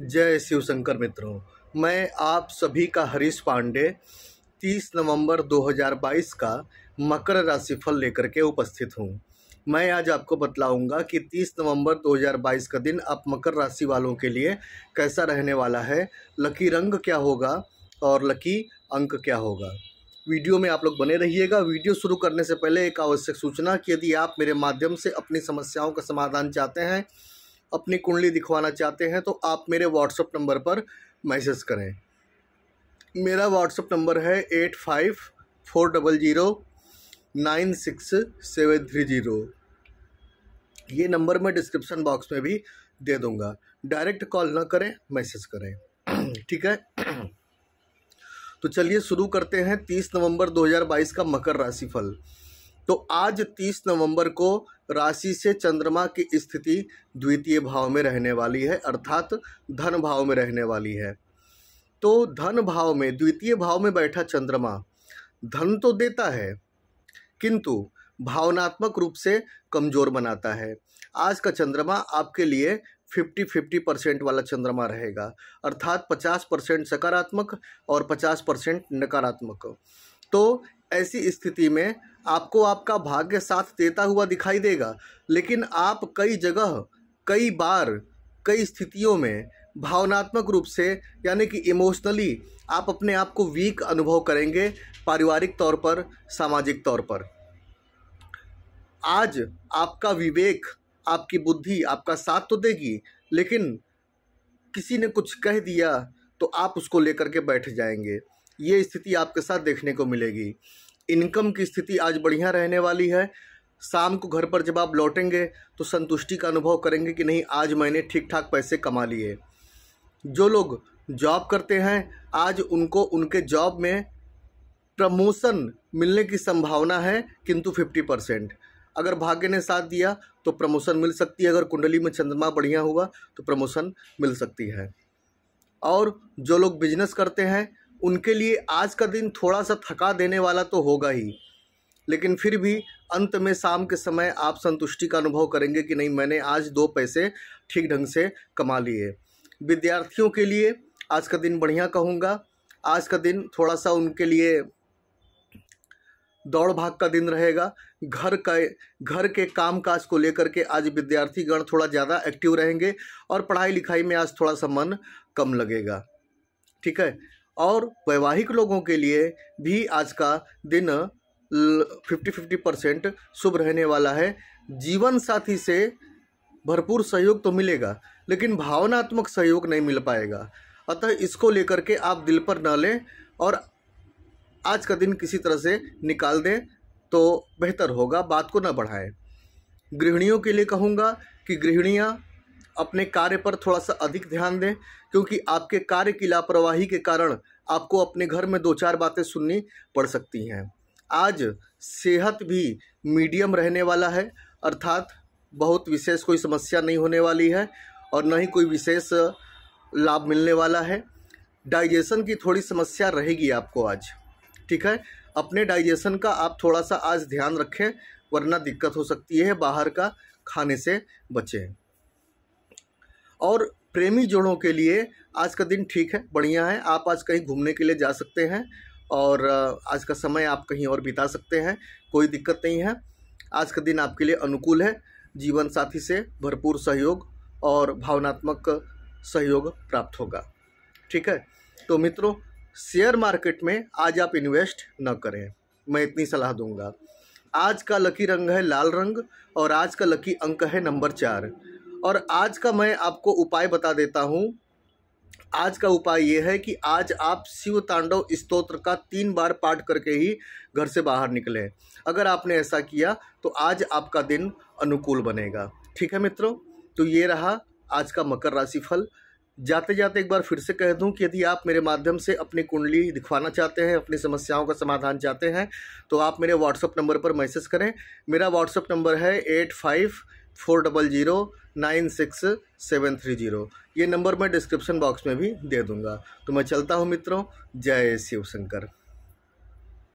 जय शिव शंकर मित्रों मैं आप सभी का हरीश पांडे 30 नवंबर 2022 का मकर राशिफल लेकर के उपस्थित हूँ मैं आज आपको बतलाऊंगा कि 30 नवंबर 2022 का दिन आप मकर राशि वालों के लिए कैसा रहने वाला है लकी रंग क्या होगा और लकी अंक क्या होगा वीडियो में आप लोग बने रहिएगा वीडियो शुरू करने से पहले एक आवश्यक सूचना कि यदि आप मेरे माध्यम से अपनी समस्याओं का समाधान चाहते हैं अपनी कुंडली दिखवाना चाहते हैं तो आप मेरे व्हाट्सअप नंबर पर मैसेज करें मेरा व्हाट्सअप नंबर है eight five four double zero nine six seven three zero ये नंबर मैं डिस्क्रिप्शन बॉक्स में भी दे दूंगा डायरेक्ट कॉल ना करें मैसेज करें ठीक है तो चलिए शुरू करते हैं तीस नवंबर बाईस का मकर राशिफल फल तो आज 30 नवंबर को राशि से चंद्रमा की स्थिति द्वितीय भाव में रहने वाली है अर्थात धन भाव में रहने वाली है तो धन भाव में द्वितीय भाव में बैठा चंद्रमा धन तो देता है किंतु भावनात्मक रूप से कमज़ोर बनाता है आज का चंद्रमा आपके लिए फिफ्टी फिफ्टी परसेंट वाला चंद्रमा रहेगा अर्थात पचास परसेंट सकारात्मक और पचास परसेंट नकारात्मक तो ऐसी स्थिति में आपको आपका भाग्य साथ देता हुआ दिखाई देगा लेकिन आप कई जगह कई बार कई स्थितियों में भावनात्मक रूप से यानी कि इमोशनली आप अपने आप को वीक अनुभव करेंगे पारिवारिक तौर पर सामाजिक तौर पर आज आपका विवेक आपकी बुद्धि आपका साथ तो देगी लेकिन किसी ने कुछ कह दिया तो आप उसको लेकर के बैठ जाएंगे ये स्थिति आपके साथ देखने को मिलेगी इनकम की स्थिति आज बढ़िया रहने वाली है शाम को घर पर जब आप लौटेंगे तो संतुष्टि का अनुभव करेंगे कि नहीं आज मैंने ठीक ठाक पैसे कमा लिए जो लोग जॉब करते हैं आज उनको उनके जॉब में प्रमोशन मिलने की संभावना है किंतु फिफ्टी परसेंट अगर भाग्य ने साथ दिया तो प्रमोशन मिल सकती है अगर कुंडली में चंद्रमा बढ़िया हुआ तो प्रमोशन मिल सकती है और जो लोग बिजनेस करते हैं उनके लिए आज का दिन थोड़ा सा थका देने वाला तो होगा ही लेकिन फिर भी अंत में शाम के समय आप संतुष्टि का अनुभव करेंगे कि नहीं मैंने आज दो पैसे ठीक ढंग से कमा लिए विद्यार्थियों के लिए आज का दिन बढ़िया कहूँगा आज का दिन थोड़ा सा उनके लिए दौड़ भाग का दिन रहेगा घर का घर के काम काज को लेकर के आज विद्यार्थी गण थोड़ा ज़्यादा एक्टिव रहेंगे और पढ़ाई लिखाई में आज थोड़ा सा मन कम लगेगा ठीक है और वैवाहिक लोगों के लिए भी आज का दिन फिफ्टी फिफ्टी परसेंट शुभ रहने वाला है जीवन साथी से भरपूर सहयोग तो मिलेगा लेकिन भावनात्मक सहयोग नहीं मिल पाएगा अतः इसको लेकर के आप दिल पर न लें और आज का दिन किसी तरह से निकाल दें तो बेहतर होगा बात को न बढ़ाएं गृहिणियों के लिए कहूँगा कि गृहिणियाँ अपने कार्य पर थोड़ा सा अधिक ध्यान दें क्योंकि आपके कार्य की लापरवाही के कारण आपको अपने घर में दो चार बातें सुननी पड़ सकती हैं आज सेहत भी मीडियम रहने वाला है अर्थात बहुत विशेष कोई समस्या नहीं होने वाली है और न ही कोई विशेष लाभ मिलने वाला है डाइजेशन की थोड़ी समस्या रहेगी आपको आज ठीक है अपने डाइजेशन का आप थोड़ा सा आज ध्यान रखें वरना दिक्कत हो सकती है बाहर का खाने से बचें और प्रेमी जोड़ों के लिए आज का दिन ठीक है बढ़िया है आप आज कहीं घूमने के लिए जा सकते हैं और आज का समय आप कहीं और बिता सकते हैं कोई दिक्कत नहीं है आज का दिन आपके लिए अनुकूल है जीवन साथी से भरपूर सहयोग और भावनात्मक सहयोग प्राप्त होगा ठीक है तो मित्रों शेयर मार्केट में आज आप इन्वेस्ट न करें मैं इतनी सलाह दूंगा आज का लकी रंग है लाल रंग और आज का लकी अंक है नंबर चार और आज का मैं आपको उपाय बता देता हूँ आज का उपाय ये है कि आज आप शिव तांडव स्तोत्र का तीन बार पाठ करके ही घर से बाहर निकलें अगर आपने ऐसा किया तो आज आपका दिन अनुकूल बनेगा ठीक है मित्रों तो ये रहा आज का मकर राशि फल जाते जाते एक बार फिर से कह दूं कि यदि आप मेरे माध्यम से अपनी कुंडली दिखवाना चाहते हैं अपनी समस्याओं का समाधान चाहते हैं तो आप मेरे व्हाट्सअप नंबर पर मैसेज करें मेरा व्हाट्सअप नंबर है eight five four double zero nine six seven three zero ये नंबर मैं डिस्क्रिप्शन बॉक्स में भी दे दूँगा तो मैं चलता हूँ मित्रों जय शिव शंकर